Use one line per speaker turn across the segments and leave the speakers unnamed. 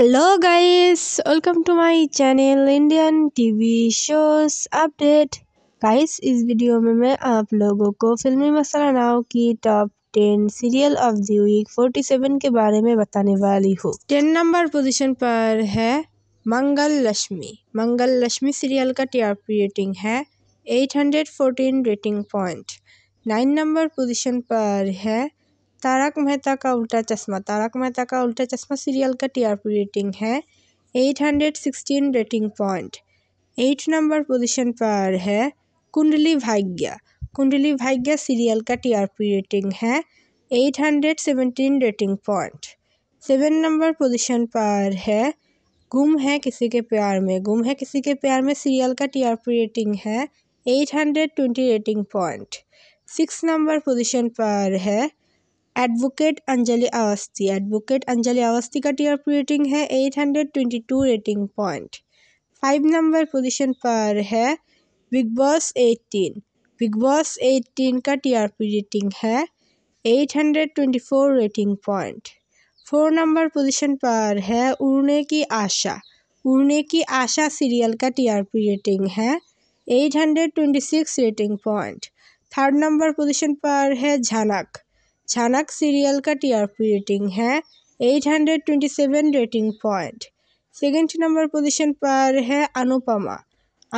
hello guys welcome to my channel Indian TV shows update guys इस video में मैं आप लोगों को फिल्मी मसला नाव की top ten serial of the week forty seven के बारे में बताने वाली हूँ टेन नंबर पोजीशन पर है मंगल लक्ष्मी मंगल लक्ष्मी सीरियल का टीआरपी रेटिंग है eight hundred fourteen rating point nine number position पर है तारक मेहता का उल्टा चश्मा तारक मेहता का उल्टा चश्मा सीरियल का टी आर पी रेटिंग है eight hundred sixteen rating point eight number position पर है कुंडली भाग्य कुंडली भाग्य सीरियल का टी आर पी रेटिंग है eight hundred seventeen rating point seven number position पर है गुम है किसी के प्यार में गुम है किसी के प्यार में सीरियल का टी आर पी रेटिंग है eight hundred twenty rating point six number position पर है एडवोकेट अंजलि अवस्थी एडवोकेट अंजलि अवस्थी का टीआर रेटिंग है 822 rating point five number position पर है बिग बॉस 18 बिग बॉस 18 का टीआरपी रेटिंग है 824 rating point four number position पर है उड़ने की आशा उड़ने की आशा सीरियल का टीआरपी रेटिंग है 826 rating point third number position पर है झनक छानक सीरियल का टीआरपी रेटिंग है 827 rating point second number position पर है अनुपमा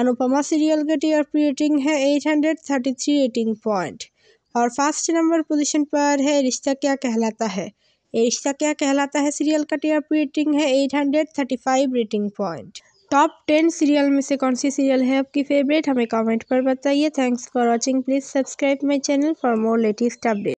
अनुपमा सीरियल का टीआरपी रेटिंग है 833 रेटिंग पॉइंट और फर्स्ट नंबर पोजीशन पर है रिश्ता क्या कहलाता है रिश्ता क्या कहलाता है सीरियल का टीआरपी रेटिंग है 835 rating point top ten serial में से कौन सी सीरियल है आपकी फेवरेट हमें कमेंट पर बताइए thanks for watching please subscribe my channel for more latest update